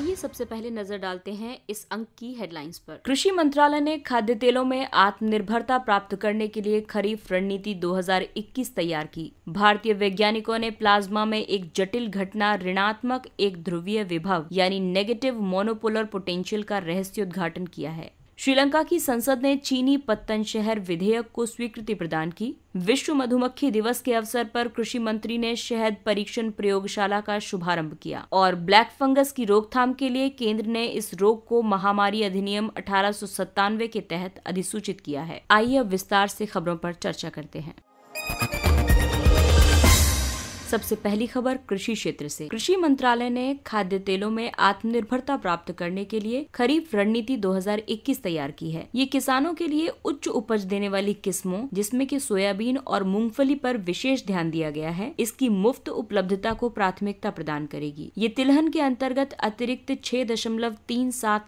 आइए सबसे पहले नजर डालते हैं इस अंक की हेडलाइंस पर कृषि मंत्रालय ने खाद्य तेलों में आत्मनिर्भरता प्राप्त करने के लिए खरीफ रणनीति 2021 तैयार की भारतीय वैज्ञानिकों ने प्लाज्मा में एक जटिल घटना ऋणात्मक एक ध्रुवीय विभव यानी नेगेटिव मोनोपोलर पोटेंशियल का रहस्योद्घाटन किया है श्रीलंका की संसद ने चीनी पत्तन शहर विधेयक को स्वीकृति प्रदान की विश्व मधुमक्खी दिवस के अवसर पर कृषि मंत्री ने शहद परीक्षण प्रयोगशाला का शुभारंभ किया और ब्लैक फंगस की रोकथाम के लिए केंद्र ने इस रोग को महामारी अधिनियम अठारह के तहत अधिसूचित किया है आइए अब विस्तार से खबरों पर चर्चा करते हैं सबसे पहली खबर कृषि क्षेत्र से कृषि मंत्रालय ने खाद्य तेलों में आत्मनिर्भरता प्राप्त करने के लिए खरीफ रणनीति 2021 तैयार की है ये किसानों के लिए उच्च उपज देने वाली किस्मों जिसमें कि सोयाबीन और मूंगफली पर विशेष ध्यान दिया गया है इसकी मुफ्त उपलब्धता को प्राथमिकता प्रदान करेगी ये तिलहन के अंतर्गत अतिरिक्त छह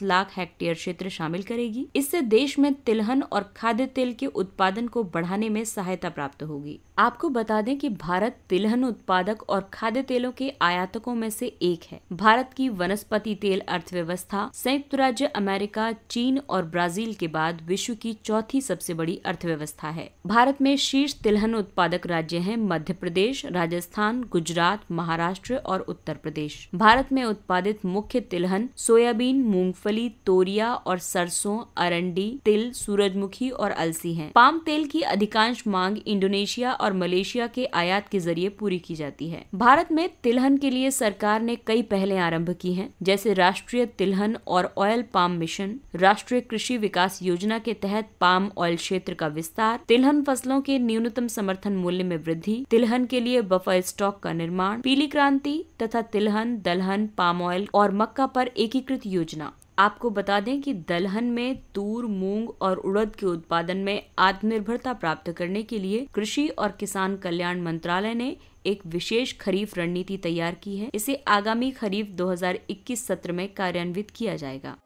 लाख हेक्टेयर क्षेत्र शामिल करेगी इससे देश में तिलहन और खाद्य तेल के उत्पादन को बढ़ाने में सहायता प्राप्त होगी आपको बता दें कि भारत तिलहन उत्पादन उत्पादक और खाद्य तेलों के आयातकों में से एक है भारत की वनस्पति तेल अर्थव्यवस्था संयुक्त राज्य अमेरिका चीन और ब्राजील के बाद विश्व की चौथी सबसे बड़ी अर्थव्यवस्था है भारत में शीर्ष तिलहन उत्पादक राज्य है मध्य प्रदेश राजस्थान गुजरात महाराष्ट्र और उत्तर प्रदेश भारत में उत्पादित मुख्य तिलहन सोयाबीन मूंगफली तोरिया और सरसों अरंडी तिल सूरजमुखी और अलसी है पाम तेल की अधिकांश मांग इंडोनेशिया और मलेशिया के आयात के जरिए पूरी की जाती है भारत में तिलहन के लिए सरकार ने कई पहले आरंभ की हैं जैसे राष्ट्रीय तिलहन और ऑयल पाम मिशन राष्ट्रीय कृषि विकास योजना के तहत पाम ऑयल क्षेत्र का विस्तार तिलहन फसलों के न्यूनतम समर्थन मूल्य में वृद्धि तिलहन के लिए बफर स्टॉक का निर्माण पीली क्रांति तथा तिलहन दलहन पाम ऑयल और मक्का पर एकीकृत योजना आपको बता दें कि दलहन में तूर मूंग और उड़द के उत्पादन में आत्मनिर्भरता प्राप्त करने के लिए कृषि और किसान कल्याण मंत्रालय ने एक विशेष खरीफ रणनीति तैयार की है इसे आगामी खरीफ 2021 सत्र में कार्यान्वित किया जाएगा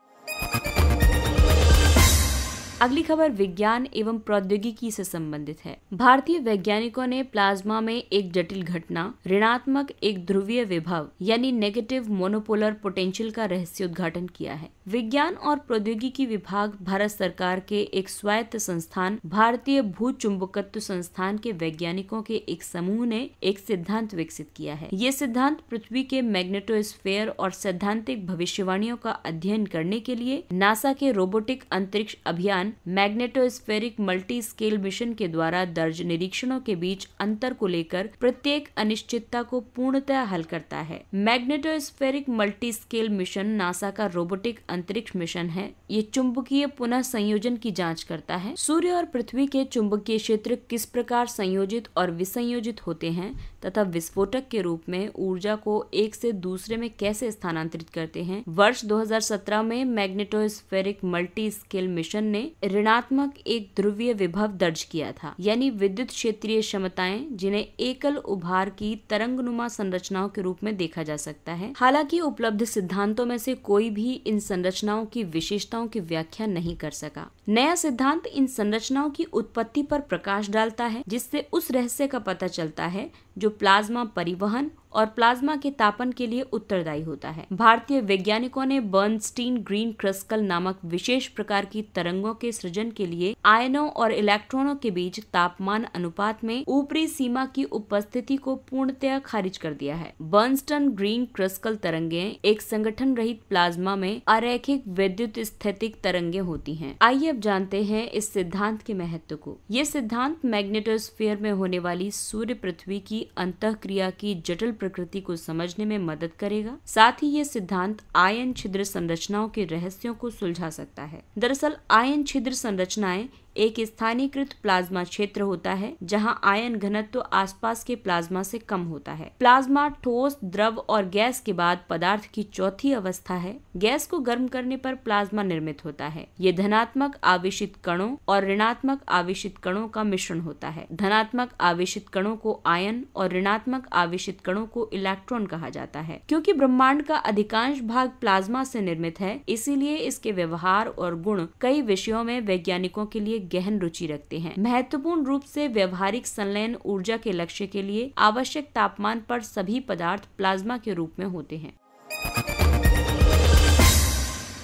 अगली खबर विज्ञान एवं प्रौद्योगिकी से संबंधित है भारतीय वैज्ञानिकों ने प्लाज्मा में एक जटिल घटना ऋणात्मक एक ध्रुवीय विभव यानी नेगेटिव मोनोपोलर पोटेंशियल का रहस्य उद्घाटन किया है विज्ञान और प्रौद्योगिकी विभाग भारत सरकार के एक स्वायत्त संस्थान भारतीय भू चुंबकत्व संस्थान के वैज्ञानिकों के एक समूह ने एक सिद्धांत विकसित किया है ये सिद्धांत पृथ्वी के मैग्नेटोस्फेयर और सैद्धांतिक भविष्यवाणियों का अध्ययन करने के लिए नासा के रोबोटिक अंतरिक्ष अभियान दौरान मैग्नेटोस्फेरिक मल्टी स्केल मिशन के द्वारा दर्ज निरीक्षणों के बीच अंतर को लेकर प्रत्येक अनिश्चितता को पूर्णतः हल करता है magnetospheric multi scale mission NASA का रोबोटिक अंतरिक्ष मिशन है ये चुंबकीय पुनः संयोजन की जाँच करता है सूर्य और पृथ्वी के चुंबकीय क्षेत्र किस प्रकार संयोजित और विसंयोजित होते हैं तथा विस्फोटक के रूप में ऊर्जा को एक से दूसरे में कैसे स्थानांतरित करते हैं वर्ष 2017 में मैग्नेटोस्फेरिक मल्टी स्केल मिशन ने ऋणात्मक एक ध्रुवीय विभव दर्ज किया था यानी विद्युत क्षेत्रीय क्षमताएं जिन्हें एकल उभार की तरंगनुमा संरचनाओं के रूप में देखा जा सकता है हालांकि उपलब्ध सिद्धांतों में से कोई भी इन संरचनाओं की विशेषताओं की व्याख्या नहीं कर सका नया सिद्धांत इन संरचनाओं की उत्पत्ति पर प्रकाश डालता है जिससे उस रहस्य का पता चलता है जो प्लाज्मा परिवहन और प्लाज्मा के तापन के लिए उत्तरदायी होता है भारतीय वैज्ञानिकों ने बर्नस्टीन ग्रीन क्रस्कल नामक विशेष प्रकार की तरंगों के सृजन के लिए आयनों और इलेक्ट्रॉनों के बीच तापमान अनुपात में ऊपरी सीमा की उपस्थिति को पूर्णतया खारिज कर दिया है बर्नस्टन ग्रीन क्रस्कल तरंगे एक संगठन रहित प्लाज्मा में अरेखिक विद्युत स्थितिक तरंगे होती है आइए अब जानते हैं इस सिद्धांत के महत्व को ये सिद्धांत मैग्नेटोस्फेयर में होने वाली सूर्य पृथ्वी की अंत क्रिया की जटिल प्रकृति को समझने में मदद करेगा साथ ही ये सिद्धांत आयन छिद्र संरचनाओं के रहस्यों को सुलझा सकता है दरअसल आयन छिद्र संरचनाएं एक स्थानीयकृत प्लाज्मा क्षेत्र होता है जहां आयन घनत्व आसपास के प्लाज्मा से कम होता है प्लाज्मा ठोस द्रव और गैस के बाद पदार्थ की चौथी अवस्था है गैस को गर्म करने पर प्लाज्मा निर्मित होता है ये धनात्मक आवेशित कणों और ऋणात्मक आवेशित कणों का मिश्रण होता है धनात्मक आवेशित कणों को आयन और ऋणात्मक आवेशित कणों को इलेक्ट्रॉन कहा जाता है क्योंकि ब्रह्मांड का अधिकांश भाग प्लाज्मा से निर्मित है इसीलिए इसके व्यवहार और गुण कई विषयों में वैज्ञानिकों के लिए गहन रुचि रखते हैं महत्वपूर्ण रूप से व्यवहारिक संलयन ऊर्जा के लक्ष्य के लिए आवश्यक तापमान पर सभी पदार्थ प्लाज्मा के रूप में होते हैं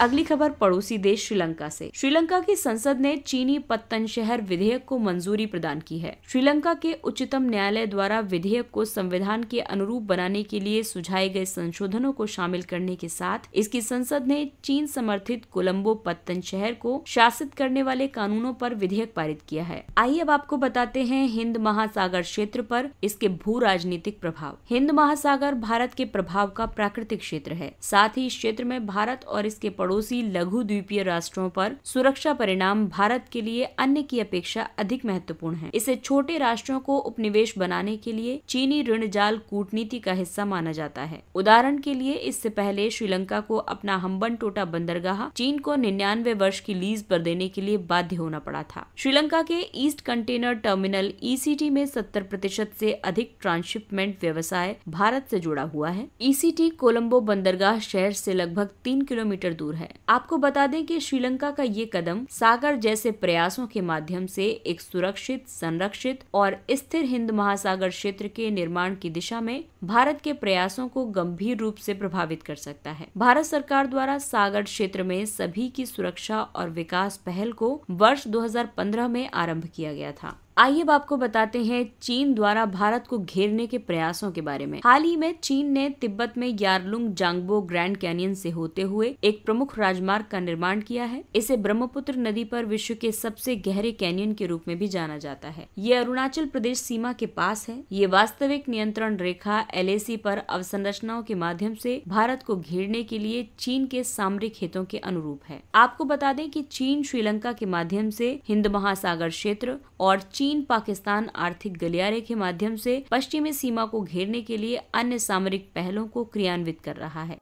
अगली खबर पड़ोसी देश श्रीलंका से श्रीलंका की संसद ने चीनी पत्तन शहर विधेयक को मंजूरी प्रदान की है श्रीलंका के उच्चतम न्यायालय द्वारा विधेयक को संविधान के अनुरूप बनाने के लिए सुझाए गए संशोधनों को शामिल करने के साथ इसकी संसद ने चीन समर्थित कोलंबो पत्तन शहर को शासित करने वाले कानूनों पर विधेयक पारित किया है आइए अब आपको बताते हैं हिंद महासागर क्षेत्र पर इसके भू राजनीतिक प्रभाव हिंद महासागर भारत के प्रभाव का प्राकृतिक क्षेत्र है साथ ही इस क्षेत्र में भारत और इसके पड़ोसी पड़ोसी लघु द्वीपीय राष्ट्रों पर सुरक्षा परिणाम भारत के लिए अन्य की अपेक्षा अधिक महत्वपूर्ण है इसे छोटे राष्ट्रों को उपनिवेश बनाने के लिए चीनी ऋण जाल कूटनीति का हिस्सा माना जाता है उदाहरण के लिए इससे पहले श्रीलंका को अपना हम्बन टोटा बंदरगाह चीन को निन्यानवे वर्ष की लीज पर देने के लिए बाध्य होना पड़ा था श्रीलंका के East Container Terminal ECT e में सत्तर प्रतिशत ऐसी अधिक ट्रांसशिपमेंट व्यवसाय भारत से जुड़ा हुआ है ईसीटी e कोलंबो बंदरगाह शहर से लगभग तीन किलोमीटर दूर है है आपको बता दें कि श्रीलंका का ये कदम सागर जैसे प्रयासों के माध्यम से एक सुरक्षित संरक्षित और स्थिर हिंद महासागर क्षेत्र के निर्माण की दिशा में भारत के प्रयासों को गंभीर रूप से प्रभावित कर सकता है भारत सरकार द्वारा सागर क्षेत्र में सभी की सुरक्षा और विकास पहल को वर्ष 2015 में आरंभ किया गया था आइए अब आपको बताते हैं चीन द्वारा भारत को घेरने के प्रयासों के बारे में हाल ही में चीन ने तिब्बत में यारलुंग जांगबो ग्रैंड कैनियन से होते हुए एक प्रमुख राजमार्ग का निर्माण किया है इसे ब्रह्मपुत्र नदी पर विश्व के सबसे गहरे कैनियन के रूप में भी जाना जाता है ये अरुणाचल प्रदेश सीमा के पास है ये वास्तविक नियंत्रण रेखा एल पर अवसंरचनाओं के माध्यम से भारत को घेरने के लिए चीन के सामरिक हितों के अनुरूप है आपको बता दें कि चीन श्रीलंका के माध्यम से हिंद महासागर क्षेत्र और चीन चीन पाकिस्तान आर्थिक गलियारे के माध्यम से पश्चिमी सीमा को घेरने के लिए अन्य सामरिक पहलों को क्रियान्वित कर रहा है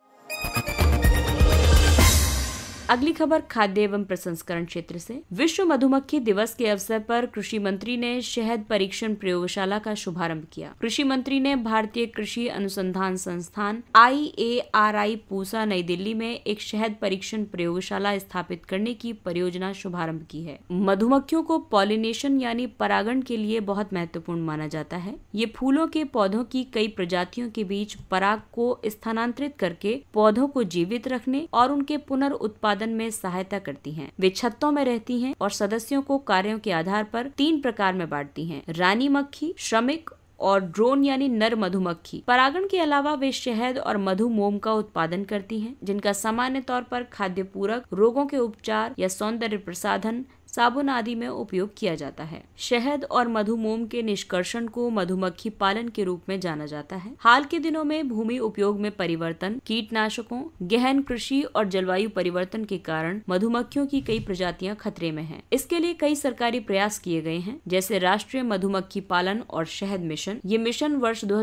अगली खबर खाद्य एवं प्रसंस्करण क्षेत्र से विश्व मधुमक्खी दिवस के अवसर पर कृषि मंत्री ने शहद परीक्षण प्रयोगशाला का शुभारंभ किया कृषि मंत्री ने भारतीय कृषि अनुसंधान संस्थान आई ए पूसा नई दिल्ली में एक शहद परीक्षण प्रयोगशाला स्थापित करने की परियोजना शुभारंभ की है मधुमक्खियों को पॉलिनेशन यानी परागण के लिए बहुत महत्वपूर्ण माना जाता है ये फूलों के पौधों की कई प्रजातियों के बीच पराग को स्थानांतरित करके पौधों को जीवित रखने और उनके पुनर्उत्पादन उत्पादन में सहायता करती हैं। वे छत्तों में रहती हैं और सदस्यों को कार्यों के आधार पर तीन प्रकार में बांटती हैं: रानी मक्खी श्रमिक और ड्रोन यानी नर मधुमक्खी परागण के अलावा वे शहद और मधु मोम का उत्पादन करती हैं जिनका सामान्य तौर पर खाद्य पूरक रोगों के उपचार या सौंदर्य प्रसाधन साबुन आदि में उपयोग किया जाता है शहद और मधुमोम के निष्कर्षण को मधुमक्खी पालन के रूप में जाना जाता है हाल के दिनों में भूमि उपयोग में परिवर्तन कीटनाशकों गहन कृषि और जलवायु परिवर्तन के कारण मधुमक्खियों की कई प्रजातियां खतरे में हैं। इसके लिए कई सरकारी प्रयास किए गए हैं जैसे राष्ट्रीय मधुमक्खी पालन और शहद मिशन ये मिशन वर्ष दो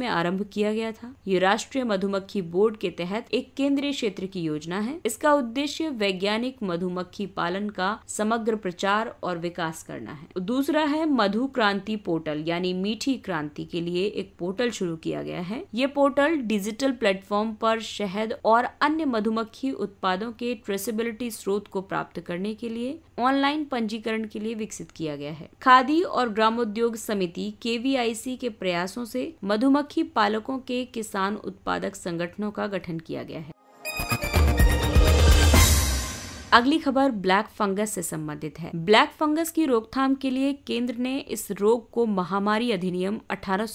में आरम्भ किया गया था ये राष्ट्रीय मधुमक्खी बोर्ड के तहत एक केंद्रीय क्षेत्र की योजना है इसका उद्देश्य वैज्ञानिक मधुमक्खी पालन का समग्र समग्र प्रचार और विकास करना है दूसरा है मधु क्रांति पोर्टल यानी मीठी क्रांति के लिए एक पोर्टल शुरू किया गया है ये पोर्टल डिजिटल प्लेटफॉर्म पर शहद और अन्य मधुमक्खी उत्पादों के ट्रेसेबिलिटी स्रोत को प्राप्त करने के लिए ऑनलाइन पंजीकरण के लिए विकसित किया गया है खादी और ग्रामोद्योग समिति के के प्रयासों से मधुमक्खी पालकों के किसान उत्पादक संगठनों का गठन किया गया है अगली खबर ब्लैक फंगस से संबंधित है ब्लैक फंगस की रोकथाम के लिए केंद्र ने इस रोग को महामारी अधिनियम अठारह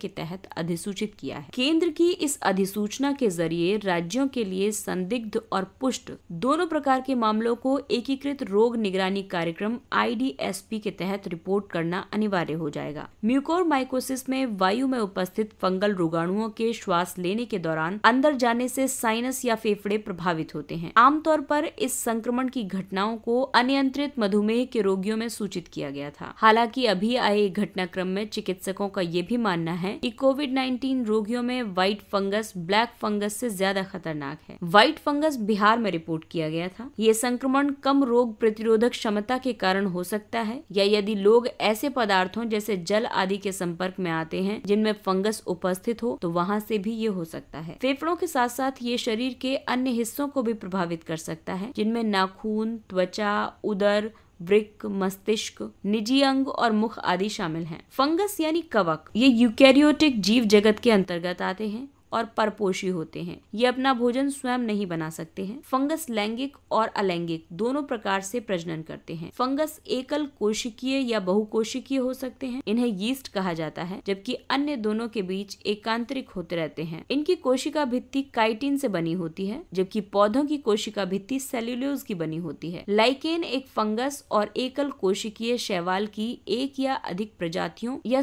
के तहत अधिसूचित किया है केंद्र की इस अधिसूचना के जरिए राज्यों के लिए संदिग्ध और पुष्ट दोनों प्रकार के मामलों को एकीकृत रोग निगरानी कार्यक्रम आई के तहत रिपोर्ट करना अनिवार्य हो जाएगा म्यूकोर माइकोसिस में वायु में उपस्थित फंगल रोगाणुओं के श्वास लेने के दौरान अंदर जाने से साइनस या फेफड़े प्रभावित होते हैं आमतौर पर इस संक्रमण की घटनाओं को अनियंत्रित मधुमेह के रोगियों में सूचित किया गया था हालांकि अभी आए घटनाक्रम में चिकित्सकों का ये भी मानना है कि कोविड 19 रोगियों में व्हाइट फंगस ब्लैक फंगस से ज्यादा खतरनाक है व्हाइट फंगस बिहार में रिपोर्ट किया गया था ये संक्रमण कम रोग प्रतिरोधक क्षमता के कारण हो सकता है या यदि लोग ऐसे पदार्थों जैसे जल आदि के संपर्क में आते हैं जिनमें फंगस उपस्थित हो तो वहाँ से भी ये हो सकता है फेफड़ों के साथ साथ ये शरीर के अन्य हिस्सों को भी प्रभावित कर सकता है जिनमें नाखून त्वचा उदर वृक मस्तिष्क निजी अंग और मुख आदि शामिल हैं फंगस यानी कवक ये यूकैरियोटिक जीव जगत के अंतर्गत आते हैं और परपोषी होते हैं ये अपना भोजन स्वयं नहीं बना सकते हैं फंगस लैंगिक और अलैंगिक दोनों प्रकार से प्रजनन करते हैं फंगस एकल कोशिकीय या बहुकोशिकीय हो सकते हैं इन्हें यीस्ट कहा जाता है जबकि अन्य दोनों के बीच एकांतरिक होते रहते हैं इनकी कोशिका भित्ति काइटिन से बनी होती है जबकि पौधों की कोशिका भित्ति सेल्यूलोज की बनी होती है लाइकेन एक फंगस और एकल कोशिकीय शैवाल की एक या अधिक प्रजातियों या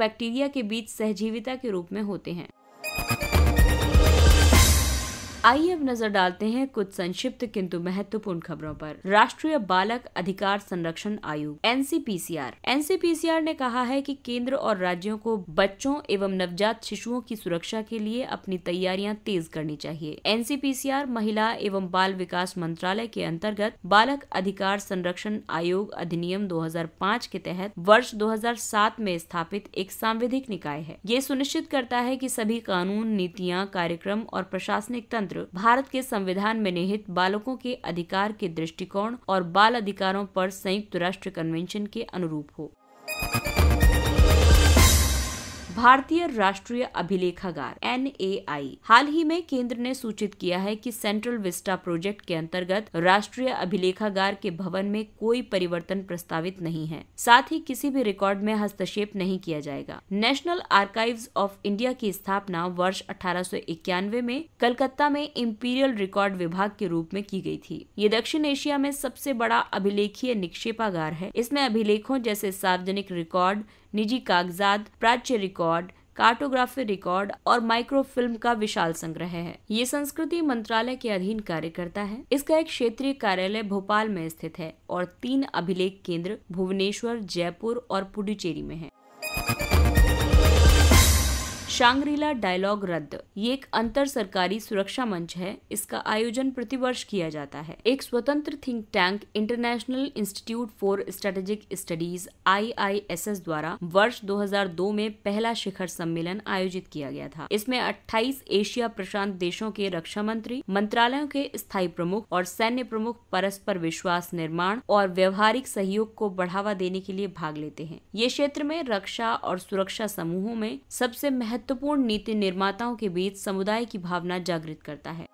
बैक्टीरिया के बीच सहजीविता के रूप में होते हैं you आइए अब नजर डालते हैं कुछ संक्षिप्त किंतु महत्वपूर्ण खबरों पर राष्ट्रीय बालक अधिकार संरक्षण आयोग एन एनसीपीसीआर ने कहा है कि केंद्र और राज्यों को बच्चों एवं नवजात शिशुओं की सुरक्षा के लिए अपनी तैयारियां तेज करनी चाहिए एनसीपीसीआर महिला एवं बाल विकास मंत्रालय के अंतर्गत बालक अधिकार संरक्षण आयोग अधिनियम 2005 के तहत वर्ष 2007 में स्थापित एक सांविधिक निकाय है ये सुनिश्चित करता है की सभी कानून नीतियाँ कार्यक्रम और प्रशासनिक तंत्र तंत्र भारत के संविधान में निहित बालकों के अधिकार के दृष्टिकोण और बाल अधिकारों पर संयुक्त राष्ट्र कन्वेंशन के अनुरूप हो भारतीय राष्ट्रीय अभिलेखागार एन हाल ही में केंद्र ने सूचित किया है कि सेंट्रल विस्टा प्रोजेक्ट के अंतर्गत राष्ट्रीय अभिलेखागार के भवन में कोई परिवर्तन प्रस्तावित नहीं है साथ ही किसी भी रिकॉर्ड में हस्तक्षेप नहीं किया जाएगा नेशनल आर्काइव ऑफ इंडिया की स्थापना वर्ष अठारह में कलकत्ता में इम्पीरियल रिकॉर्ड विभाग के रूप में की गयी थी ये दक्षिण एशिया में सबसे बड़ा अभिलेखीय निक्षेपागार है इसमें अभिलेखों जैसे सार्वजनिक रिकॉर्ड निजी कागजात प्राच्य रिकॉर्ड कार्टोग्राफी रिकॉर्ड और माइक्रो फिल्म का विशाल संग्रह है ये संस्कृति मंत्रालय के अधीन कार्य करता है इसका एक क्षेत्रीय कार्यालय भोपाल में स्थित है और तीन अभिलेख केंद्र भुवनेश्वर जयपुर और पुडुचेरी में है शांग्रीला डायलॉग रद्द ये एक अंतर सरकारी सुरक्षा मंच है इसका आयोजन प्रतिवर्ष किया जाता है एक स्वतंत्र think tank International Institute for Strategic Studies I द्वारा वर्ष 2002 में पहला शिखर सम्मेलन आयोजित किया गया था इसमें 28 एशिया प्रशांत देशों के रक्षा मंत्री मंत्रालयों के स्थायी प्रमुख और सैन्य प्रमुख परस्पर विश्वास निर्माण और व्यवहारिक सहयोग को बढ़ावा देने के लिए भाग लेते हैं ये क्षेत्र में रक्षा और सुरक्षा समूहों में सबसे महत्व महत्वपूर्ण नीति निर्माताओं के बीच समुदाय की भावना जागृत करता है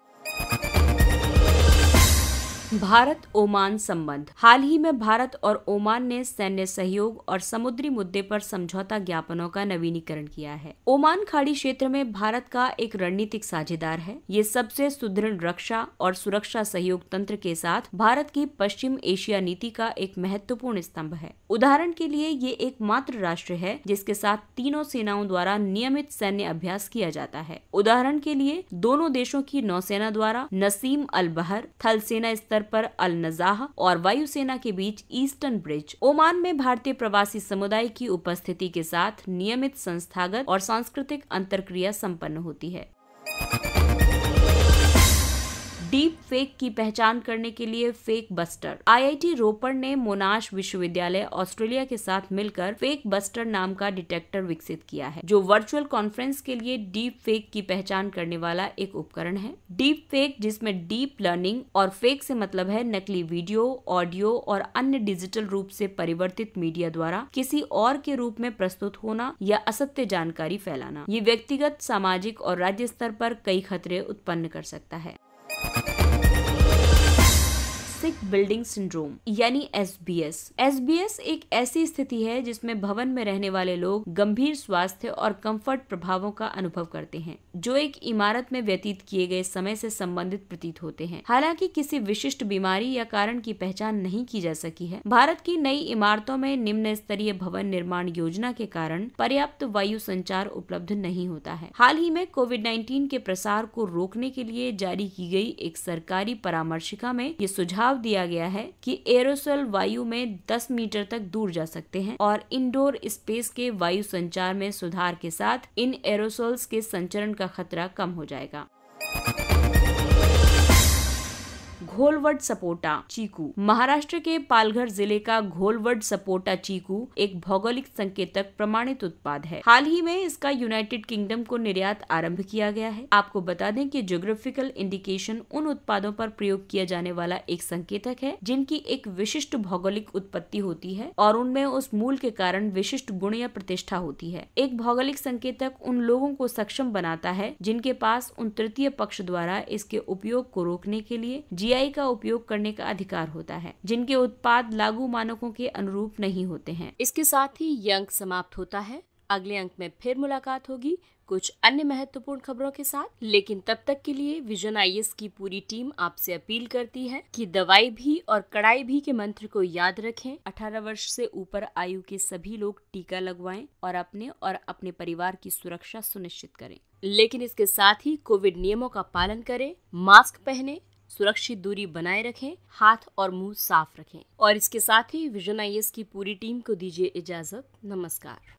भारत ओमान संबंध हाल ही में भारत और ओमान ने सैन्य सहयोग और समुद्री मुद्दे पर समझौता ज्ञापनों का नवीनीकरण किया है ओमान खाड़ी क्षेत्र में भारत का एक रणनीतिक साझेदार है ये सबसे सुदृढ़ रक्षा और सुरक्षा सहयोग तंत्र के साथ भारत की पश्चिम एशिया नीति का एक महत्वपूर्ण स्तंभ है उदाहरण के लिए ये एकमात्र राष्ट्र है जिसके साथ तीनों सेनाओं द्वारा नियमित सैन्य अभ्यास किया जाता है उदाहरण के लिए दोनों देशों की नौसेना द्वारा नसीम अल बहर थल सेना स्तर पर अल नजाह और वायुसेना के बीच ईस्टर्न ब्रिज ओमान में भारतीय प्रवासी समुदाय की उपस्थिति के साथ नियमित संस्थागत और सांस्कृतिक क्रिया सम्पन्न होती है डीप फेक की पहचान करने के लिए फेक बस्टर आईआईटी रोपड़ ने मोनाश विश्वविद्यालय ऑस्ट्रेलिया के साथ मिलकर फेक बस्टर नाम का डिटेक्टर विकसित किया है जो वर्चुअल कॉन्फ्रेंस के लिए डीप फेक की पहचान करने वाला एक उपकरण है डीप फेक जिसमें डीप लर्निंग और फेक से मतलब है नकली वीडियो ऑडियो और अन्य डिजिटल रूप से परिवर्तित मीडिया द्वारा किसी और के रूप में प्रस्तुत होना या असत्य जानकारी फैलाना ये व्यक्तिगत सामाजिक और राज्य स्तर पर कई खतरे उत्पन्न कर सकता है बेसिक बिल्डिंग सिंड्रोम यानी S S S B B S एक ऐसी स्थिति है जिसमें भवन में रहने वाले लोग गंभीर स्वास्थ्य और कंफर्ट प्रभावों का अनुभव करते हैं जो एक इमारत में व्यतीत किए गए समय से संबंधित प्रतीत होते हैं हालांकि किसी विशिष्ट बीमारी या कारण की पहचान नहीं की जा सकी है भारत की नई इमारतों में निम्न स्तरीय भवन निर्माण योजना के कारण पर्याप्त वायु संचार उपलब्ध नहीं होता है हाल ही में कोविड नाइन्टीन के प्रसार को रोकने के लिए जारी की गई एक सरकारी परामर्शिका में ये सुझाव सुझाव दिया गया है कि एरोसोल वायु में 10 मीटर तक दूर जा सकते हैं और इंडोर स्पेस के वायु संचार में सुधार के साथ इन एरोसोल्स के संचरण का खतरा कम हो जाएगा घोलवट सपोटा चीकू महाराष्ट्र के पालघर जिले का घोलवट सपोटा चीकू एक भौगोलिक संकेतक प्रमाणित उत्पाद है हाल ही में इसका यूनाइटेड किंगडम को निर्यात आरंभ किया गया है आपको बता दें कि ज्योग्राफिकल इंडिकेशन उन उत्पादों पर प्रयोग किया जाने वाला एक संकेतक है जिनकी एक विशिष्ट भौगोलिक उत्पत्ति होती है और उनमें उस मूल के कारण विशिष्ट गुण या प्रतिष्ठा होती है एक भौगोलिक संकेतक उन लोगों को सक्षम बनाता है जिनके पास उन तृतीय पक्ष द्वारा इसके उपयोग को रोकने के लिए जी आई का उपयोग करने का अधिकार होता है जिनके उत्पाद लागू मानकों के अनुरूप नहीं होते हैं इसके साथ ही ये अंक समाप्त होता है अगले अंक में फिर मुलाकात होगी कुछ अन्य महत्वपूर्ण खबरों के साथ लेकिन तब तक के लिए विजन आई की पूरी टीम आपसे अपील करती है कि दवाई भी और कड़ाई भी के मंत्र को याद रखें 18 वर्ष से ऊपर आयु के सभी लोग टीका लगवाएं और अपने और अपने परिवार की सुरक्षा सुनिश्चित करें लेकिन इसके साथ ही कोविड नियमों का पालन करें मास्क पहने सुरक्षित दूरी बनाए रखें हाथ और मुंह साफ रखें और इसके साथ ही विजन आई की पूरी टीम को दीजिए इजाजत नमस्कार